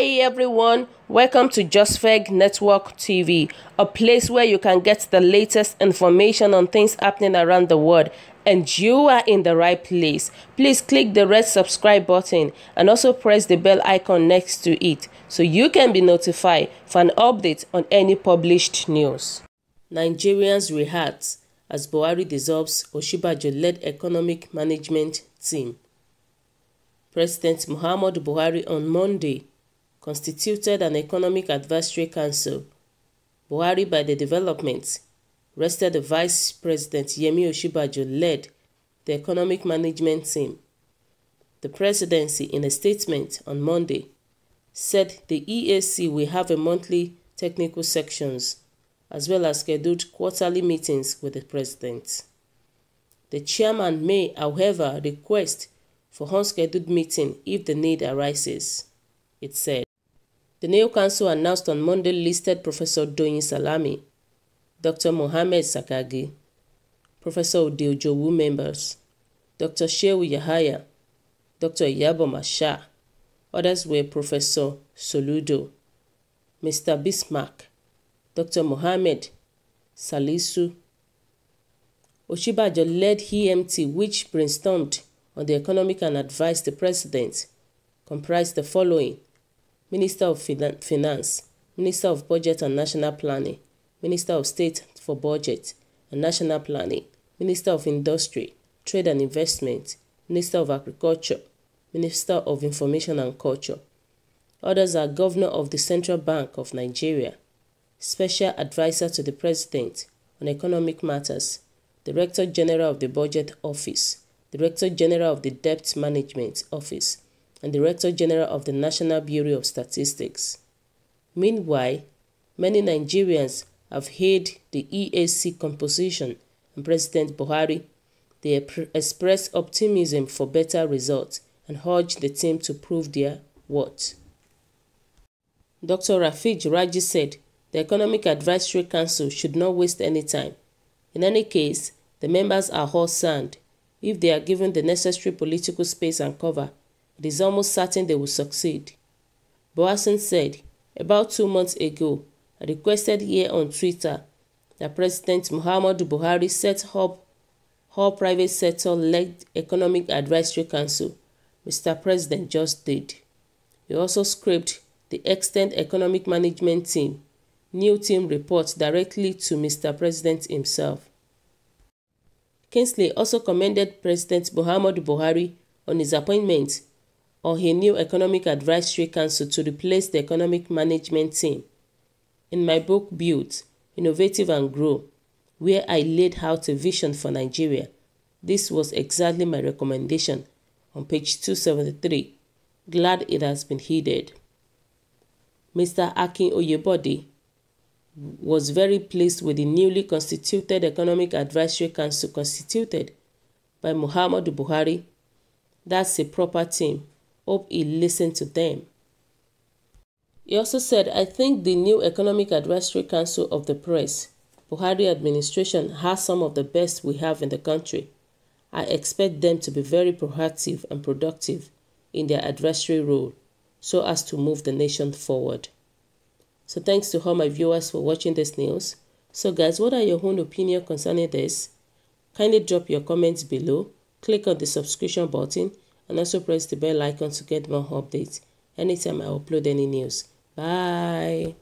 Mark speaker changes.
Speaker 1: Hi everyone, welcome to JustFeg Network TV, a place where you can get the latest information on things happening around the world and you are in the right place. Please click the red subscribe button and also press the bell icon next to it so you can be notified for an update on any published news. Nigerians react as Buhari dissolves Oshibajo-led economic management team. President Muhammad Buhari on Monday constituted an Economic Advisory Council. Buhari by the development, rested the Vice President Yemi Oshibajo led the economic management team. The presidency, in a statement on Monday, said the EAC will have a monthly technical sections as well as scheduled quarterly meetings with the president. The chairman may, however, request for unscheduled meeting if the need arises, it said. The new council announced on Monday listed Professor Doyin Salami, Dr. Mohamed Sakagi, Professor Odeojowu members, Dr. Shehu Yahaya, Dr. Iyabo Masha. Others were Professor Soludo, Mr. Bismarck, Dr. Mohamed Salisu. Oshibajo led EMT, which brainstormed on the economic and advised the president, comprised the following Minister of Finance, Minister of Budget and National Planning, Minister of State for Budget and National Planning, Minister of Industry, Trade and Investment, Minister of Agriculture, Minister of Information and Culture. Others are Governor of the Central Bank of Nigeria, Special Advisor to the President on Economic Matters, Director General of the Budget Office, Director General of the Debt Management Office, and Director General of the National Bureau of Statistics. Meanwhile, many Nigerians have hailed the EAC composition and President Buhari. They express optimism for better results and urge the team to prove their worth. Dr. Rafid Raji said the Economic Advisory Council should not waste any time. In any case, the members are all sand If they are given the necessary political space and cover, It is almost certain they will succeed. Boasen said about two months ago, I requested here on Twitter that President Muhammadu Buhari set up whole private sector-led economic advisory council. Mr. President just did. He also scraped the extant economic management team, new team reports directly to Mr. President himself. Kingsley also commended President Muhammadu Buhari on his appointment or a new Economic Advisory Council to replace the Economic Management Team. In my book Build, Innovative and Grow, where I laid out a vision for Nigeria, this was exactly my recommendation on page 273. Glad it has been heeded. Mr. Akin Oyebode was very pleased with the newly constituted Economic Advisory Council constituted by Muhammadu Buhari. That's a proper team Hope he listened to them. He also said, I think the new Economic Advisory Council of the Press, Buhari administration, has some of the best we have in the country. I expect them to be very proactive and productive in their advisory role so as to move the nation forward. So thanks to all my viewers for watching this news. So guys, what are your own opinion concerning this? Kindly drop your comments below, click on the subscription button and also press the bell icon to get more updates anytime I upload any news. Bye.